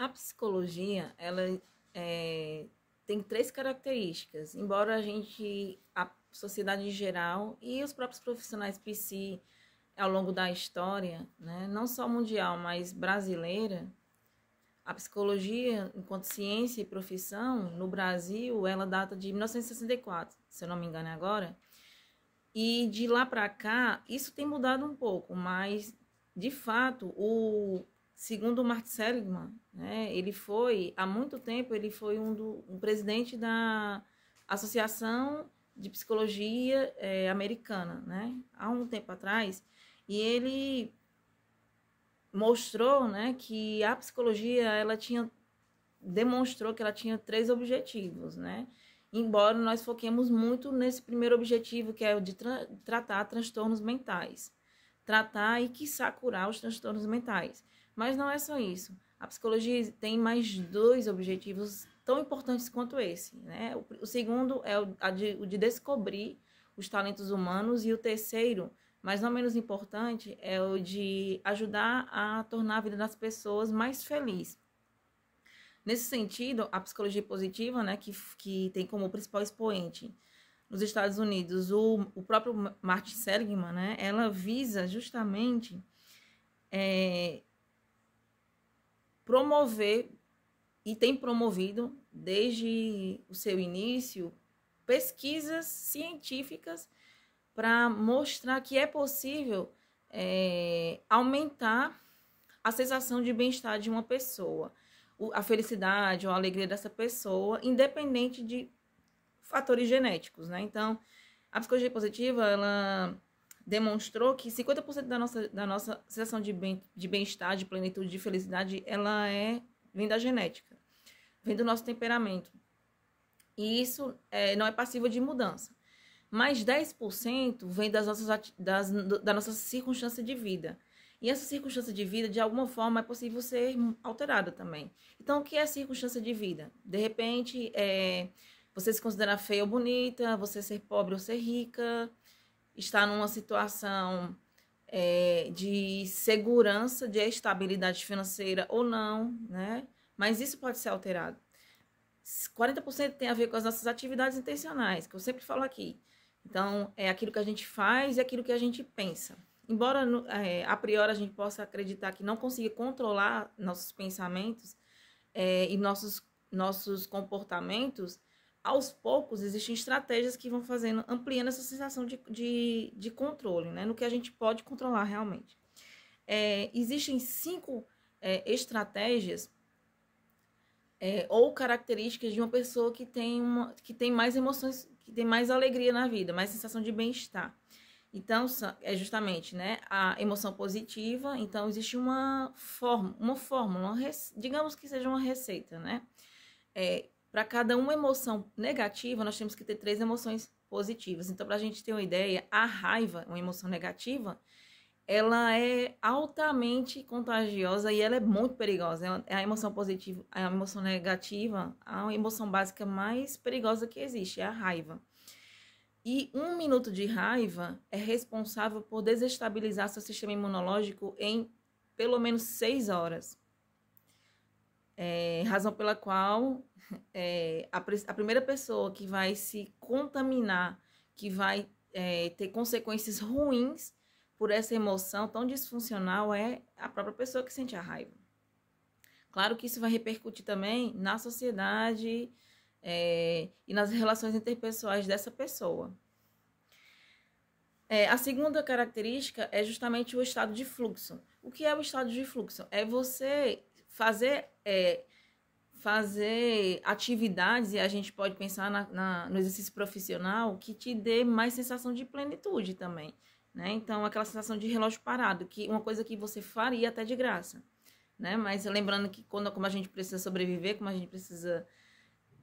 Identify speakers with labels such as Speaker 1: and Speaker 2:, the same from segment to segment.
Speaker 1: A psicologia, ela é, tem três características. Embora a gente, a sociedade em geral e os próprios profissionais psi, ao longo da história, né, não só mundial, mas brasileira, a psicologia, enquanto ciência e profissão, no Brasil, ela data de 1964, se eu não me engano agora. E de lá para cá, isso tem mudado um pouco, mas de fato, o segundo o Mark Seligman, né, ele foi, há muito tempo, ele foi um, do, um presidente da Associação de Psicologia é, Americana, né, há um tempo atrás, e ele mostrou né, que a psicologia, ela tinha, demonstrou que ela tinha três objetivos, né, embora nós foquemos muito nesse primeiro objetivo, que é o de tra tratar transtornos mentais, tratar e, quiçá, curar os transtornos mentais. Mas não é só isso. A psicologia tem mais dois objetivos tão importantes quanto esse. Né? O, o segundo é o, de, o de descobrir os talentos humanos, e o terceiro, mais ou menos importante, é o de ajudar a tornar a vida das pessoas mais feliz. Nesse sentido, a psicologia positiva, né, que, que tem como principal expoente nos Estados Unidos o, o próprio Martin Seligman, né, ela visa justamente é, promover e tem promovido desde o seu início pesquisas científicas para mostrar que é possível é, aumentar a sensação de bem-estar de uma pessoa, a felicidade ou a alegria dessa pessoa, independente de fatores genéticos, né? Então, a psicologia positiva, ela demonstrou que 50% da nossa, da nossa sensação de bem-estar, de, bem de plenitude, de felicidade, ela é, vem da genética, vem do nosso temperamento. E isso é, não é passível de mudança. Mas 10% vem das nossas, das, da nossa circunstância de vida. E essa circunstância de vida, de alguma forma, é possível ser alterada também. Então, o que é circunstância de vida? De repente, é, você se considerar feia ou bonita, você ser pobre ou ser rica, está numa situação é, de segurança, de estabilidade financeira ou não, né? Mas isso pode ser alterado. 40% tem a ver com as nossas atividades intencionais, que eu sempre falo aqui. Então, é aquilo que a gente faz e aquilo que a gente pensa. Embora é, a priori a gente possa acreditar que não consiga controlar nossos pensamentos é, e nossos, nossos comportamentos, aos poucos, existem estratégias que vão fazendo, ampliando essa sensação de, de, de controle, né? No que a gente pode controlar realmente. É, existem cinco é, estratégias é, ou características de uma pessoa que tem, uma, que tem mais emoções, que tem mais alegria na vida, mais sensação de bem-estar. Então, é justamente né, a emoção positiva. Então, existe uma, fórmula uma fórmula, uma digamos que seja uma receita, né? É, para cada uma emoção negativa, nós temos que ter três emoções positivas. Então, para a gente ter uma ideia, a raiva, uma emoção negativa, ela é altamente contagiosa e ela é muito perigosa. É a emoção positiva, é a emoção negativa, a emoção básica mais perigosa que existe, é a raiva. E um minuto de raiva é responsável por desestabilizar seu sistema imunológico em pelo menos seis horas. É, razão pela qual é, a, a, primeira pessoa que vai se contaminar, que vai é, ter consequências ruins por essa emoção tão disfuncional é a própria pessoa que sente a raiva. Claro que isso vai repercutir também na sociedade é, e nas relações interpessoais dessa pessoa. É, a segunda característica é justamente o estado de fluxo. O que é o estado de fluxo? É você fazer, é, fazer atividades, e a gente pode pensar na, na, no exercício profissional, que te dê mais sensação de plenitude também. Né? Então, aquela sensação de relógio parado, que uma coisa que você faria até de graça. Né? Mas lembrando que quando, como a gente precisa sobreviver, como a gente precisa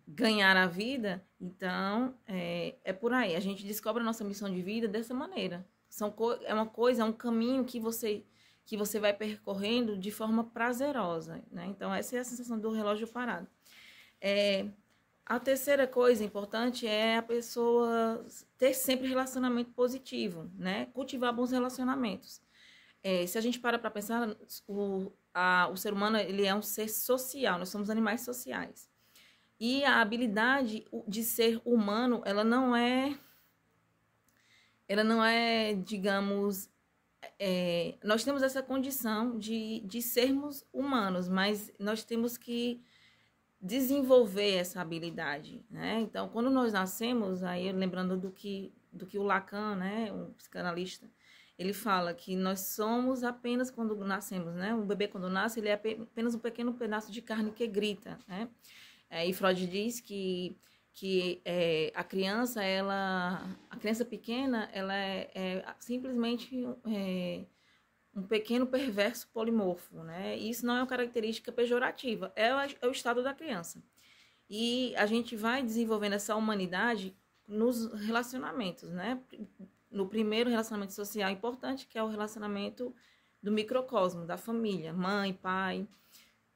Speaker 1: ganhar a vida, então é, é por aí. A gente descobre a nossa missão de vida dessa maneira. São é uma coisa, é um caminho que você que você vai percorrendo de forma prazerosa, né? Então, essa é a sensação do relógio parado. É, a terceira coisa importante é a pessoa ter sempre relacionamento positivo, né? Cultivar bons relacionamentos. É, se a gente para para pensar, o, a, o ser humano ele é um ser social, nós somos animais sociais. E a habilidade de ser humano, ela não é ela não é, digamos, é, nós temos essa condição de, de sermos humanos, mas nós temos que desenvolver essa habilidade, né? Então, quando nós nascemos, aí lembrando do que do que o Lacan, né, um psicanalista, ele fala que nós somos apenas quando nascemos, né? Um bebê quando nasce, ele é apenas um pequeno pedaço de carne que grita, né? É, e Freud diz que que é, a criança ela a criança pequena ela é, é simplesmente é, um pequeno perverso polimorfo né e isso não é uma característica pejorativa é, é o estado da criança e a gente vai desenvolvendo essa humanidade nos relacionamentos né no primeiro relacionamento social importante que é o relacionamento do microcosmo da família mãe pai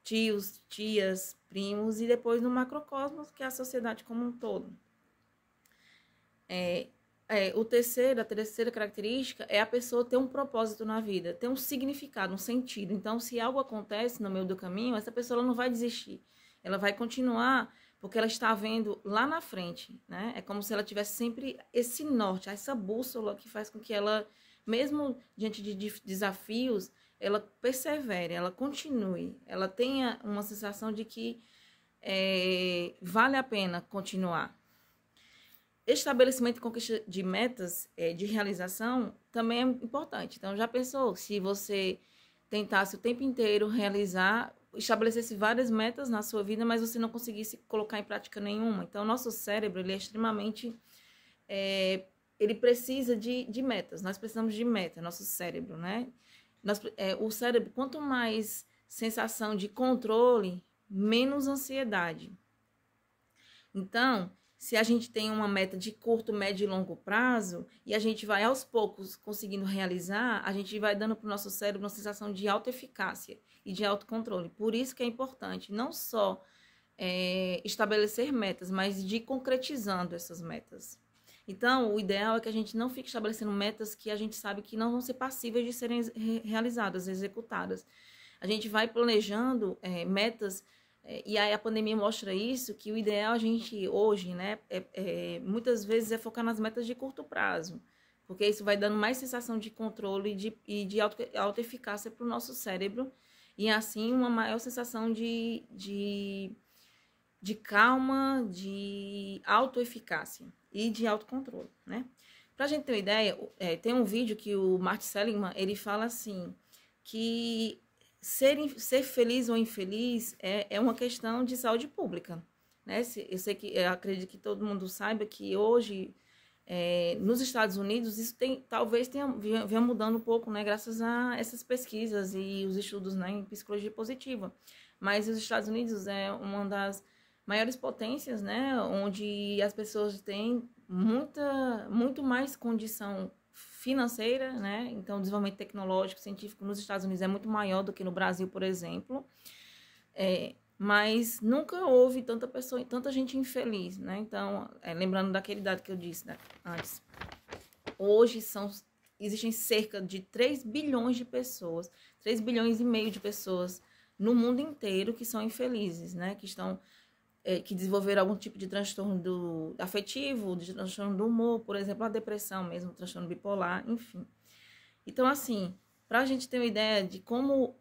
Speaker 1: tios, tias, primos e depois no macrocosmos, que é a sociedade como um todo. É, é, o terceiro, a terceira característica é a pessoa ter um propósito na vida, ter um significado, um sentido. Então, se algo acontece no meio do caminho, essa pessoa não vai desistir. Ela vai continuar porque ela está vendo lá na frente, né? É como se ela tivesse sempre esse norte, essa bússola que faz com que ela, mesmo diante de desafios, ela persevere, ela continue, ela tenha uma sensação de que é, vale a pena continuar. Estabelecimento e conquista de metas é, de realização também é importante. Então, já pensou se você tentasse o tempo inteiro realizar, estabelecesse várias metas na sua vida, mas você não conseguisse colocar em prática nenhuma? Então, nosso cérebro ele é extremamente é, ele precisa de, de metas, nós precisamos de meta, nosso cérebro, né? nós, é, o cérebro, quanto mais sensação de controle, menos ansiedade. Então, se a gente tem uma meta de curto, médio e longo prazo, e a gente vai aos poucos conseguindo realizar, a gente vai dando para o nosso cérebro uma sensação de alta eficácia e de autocontrole. Por isso que é importante não só é, estabelecer metas, mas de ir concretizando essas metas. Então, o ideal é que a gente não fique estabelecendo metas que a gente sabe que não vão ser passíveis de serem realizadas, executadas. A gente vai planejando é, metas eh, e aí a pandemia mostra isso, que o ideal a gente hoje, né, é, é, muitas vezes é focar nas metas de curto prazo, porque isso vai dando mais sensação de controle e de, e de auto-eficácia para o nosso cérebro, e assim uma maior sensação de, de de calma, de autoeficácia e de autocontrole, né? Pra gente ter uma ideia, é, tem um vídeo que o Martin Seligman, ele fala assim, que ser, ser feliz ou infeliz é, é uma questão de saúde pública, né? Eu sei que, eu acredito que todo mundo saiba que hoje, é, nos Estados Unidos, isso tem, talvez tenha, venha, mudando um pouco, né? Graças a essas pesquisas e os estudos né, em psicologia positiva. Mas os Estados Unidos é uma das maiores potências, né, onde as pessoas têm muita, muito mais condição financeira, né? Então, o desenvolvimento tecnológico, científico nos Estados Unidos é muito maior do que no Brasil, por exemplo. É, mas nunca houve tanta pessoa, tanta gente infeliz, né? Então, é, lembrando daquele dado que eu disse né, antes, hoje são existem cerca de 3 bilhões de pessoas, 3 bilhões e meio de pessoas no mundo inteiro que são infelizes, né? Que estão é, que desenvolveram algum tipo de transtorno do, afetivo, de transtorno do humor, por exemplo, a depressão mesmo, transtorno bipolar, enfim. Então, assim, para a gente ter uma ideia de como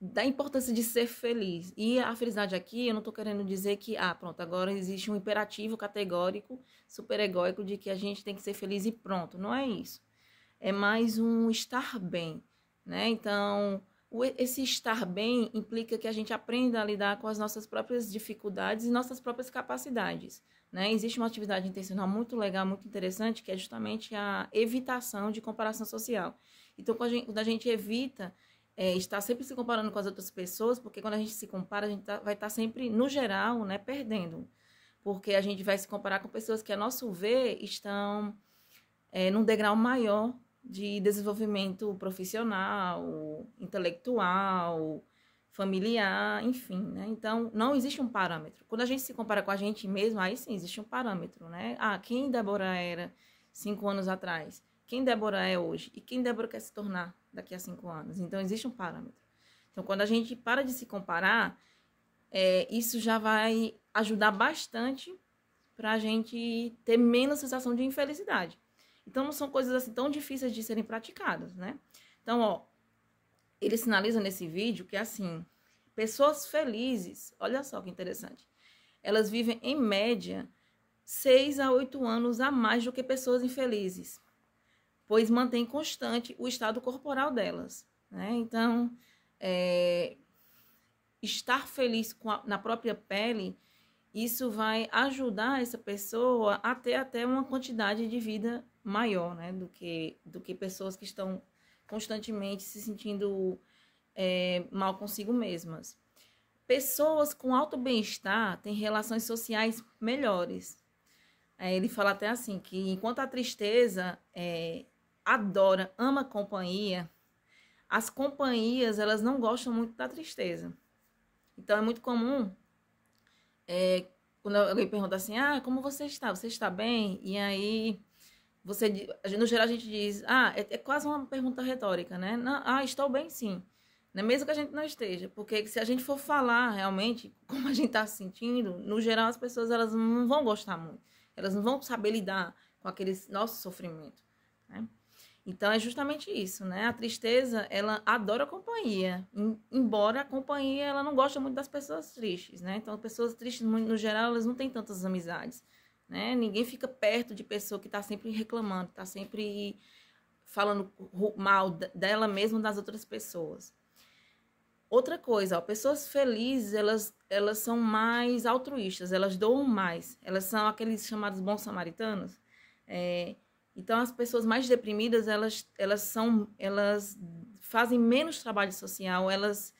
Speaker 1: da importância de ser feliz. E a felicidade aqui, eu não estou querendo dizer que, ah, pronto, agora existe um imperativo categórico, superegóico de que a gente tem que ser feliz e pronto. Não é isso. É mais um estar bem, né? Então, esse estar bem implica que a gente aprenda a lidar com as nossas próprias dificuldades e nossas próprias capacidades. Né? Existe uma atividade intencional muito legal, muito interessante, que é justamente a evitação de comparação social. Então, quando a gente, evita é, estar sempre se comparando com as outras pessoas, porque quando a gente se compara, a gente tá, vai estar tá sempre, no geral, né, perdendo. Porque a gente vai se comparar com pessoas que, a nosso ver, estão é, num degrau maior de desenvolvimento profissional, intelectual, familiar, enfim, né? Então, não existe um parâmetro. Quando a gente se compara com a gente mesmo, aí sim existe um parâmetro, né? Ah, quem Débora era cinco anos atrás? Quem Débora é hoje? E quem Débora quer se tornar daqui a cinco anos? Então, existe um parâmetro. Então, quando a gente para de se comparar, é, isso já vai ajudar bastante para a gente ter menos sensação de infelicidade. Então, não são coisas assim tão difíceis de serem praticadas, né? Então, ó, ele sinaliza nesse vídeo que, assim, pessoas felizes, olha só que interessante, elas vivem, em média, seis a oito anos a mais do que pessoas infelizes, pois mantém constante o estado corporal delas, né? Então, é, estar feliz a, na própria pele isso vai ajudar essa pessoa a ter até uma quantidade de vida maior, né, do que, do que pessoas que estão constantemente se sentindo é, mal consigo mesmas. Pessoas com alto bem-estar têm relações sociais melhores. É, ele fala até assim que enquanto a tristeza é, adora, ama companhia, as companhias elas não gostam muito da tristeza. Então é muito comum é, quando alguém pergunta assim, ah, como você está? Você está bem? E aí você, no geral, a gente diz, ah, é, é quase uma pergunta retórica, né? Não, ah, estou bem, sim. Né? Mesmo que a gente não esteja, porque se a gente for falar realmente como a gente está se sentindo, no geral as pessoas elas não vão gostar muito, elas não vão saber lidar com aquele nosso sofrimento. Né? Então é justamente isso, né? A tristeza ela adora a companhia, embora a companhia ela não gosta muito das pessoas tristes, né? Então pessoas tristes no geral elas não têm tantas amizades. Né? Ninguém fica perto de pessoa que está sempre reclamando, está sempre falando mal dela mesma das outras pessoas. Outra coisa, ó, pessoas felizes, elas, elas são mais altruístas, elas doam mais, elas são aqueles chamados bons samaritanos. É, então, as pessoas mais deprimidas, elas, elas, são, elas fazem menos trabalho social, elas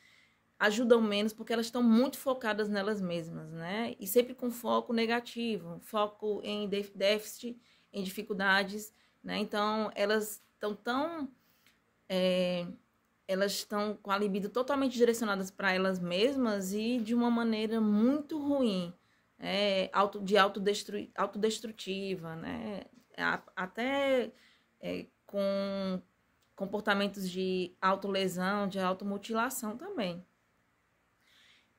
Speaker 1: ajudam menos porque elas estão muito focadas nelas mesmas, né? E sempre com foco negativo, foco em déficit, em dificuldades, né? Então elas estão tão, é, elas estão com a libido totalmente direcionadas para elas mesmas e de uma maneira muito ruim, é, auto, de autodestru, autodestrutiva, né? até é, com comportamentos de autolesão, de automutilação também.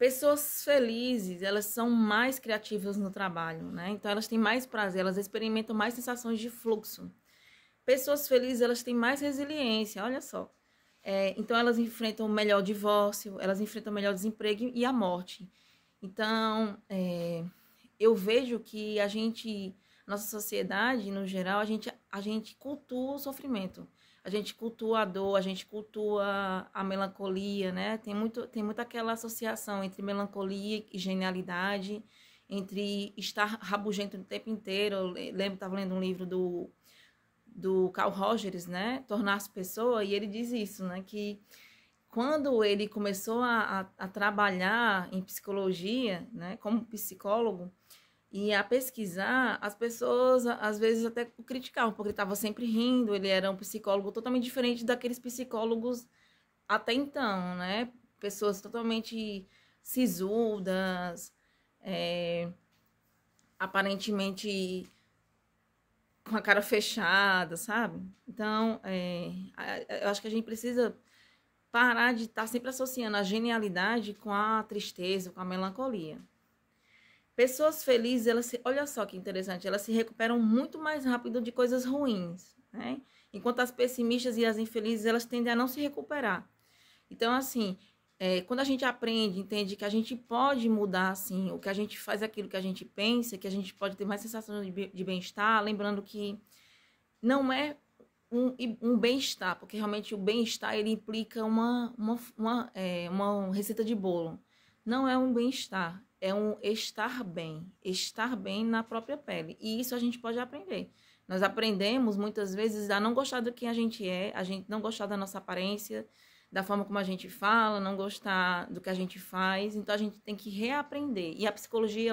Speaker 1: Pessoas felizes, elas são mais criativas no trabalho, né? Então elas têm mais prazer, elas experimentam mais sensações de fluxo. Pessoas felizes, elas têm mais resiliência, olha só. É, então elas enfrentam melhor divórcio, elas enfrentam melhor desemprego e a morte. Então é, eu vejo que a gente, nossa sociedade no geral, a gente, a gente cultua o sofrimento a gente cultua a dor, a gente cultua a melancolia, né? Tem muito, tem muita aquela associação entre melancolia e genialidade, entre estar rabugento o tempo inteiro. Eu lembro, estava lendo um livro do, do Carl Rogers, né? Tornar-se pessoa, e ele diz isso, né? Que quando ele começou a, a, a trabalhar em psicologia, né? Como psicólogo, e a pesquisar, as pessoas às vezes até criticavam, porque ele estava sempre rindo, ele era um psicólogo totalmente diferente daqueles psicólogos até então, né? Pessoas totalmente sisudas, é, aparentemente com a cara fechada, sabe? Então, é, eu acho que a gente precisa parar de estar tá sempre associando a genialidade com a tristeza, com a melancolia. Pessoas felizes, elas se, olha só que interessante, elas se recuperam muito mais rápido de coisas ruins, né? Enquanto as pessimistas e as infelizes, elas tendem a não se recuperar. Então, assim, é, quando a gente aprende, entende que a gente pode mudar, assim, o que a gente faz, aquilo que a gente pensa, que a gente pode ter mais sensação de, de bem-estar, lembrando que não é um, um bem-estar, porque realmente o bem-estar, ele implica uma, uma, uma, é, uma receita de bolo. Não é um bem-estar, é um estar bem, estar bem na própria pele. E isso a gente pode aprender. Nós aprendemos muitas vezes a não gostar do que a gente é, a gente não gostar da nossa aparência, da forma como a gente fala, não gostar do que a gente faz. Então a gente tem que reaprender. E a psicologia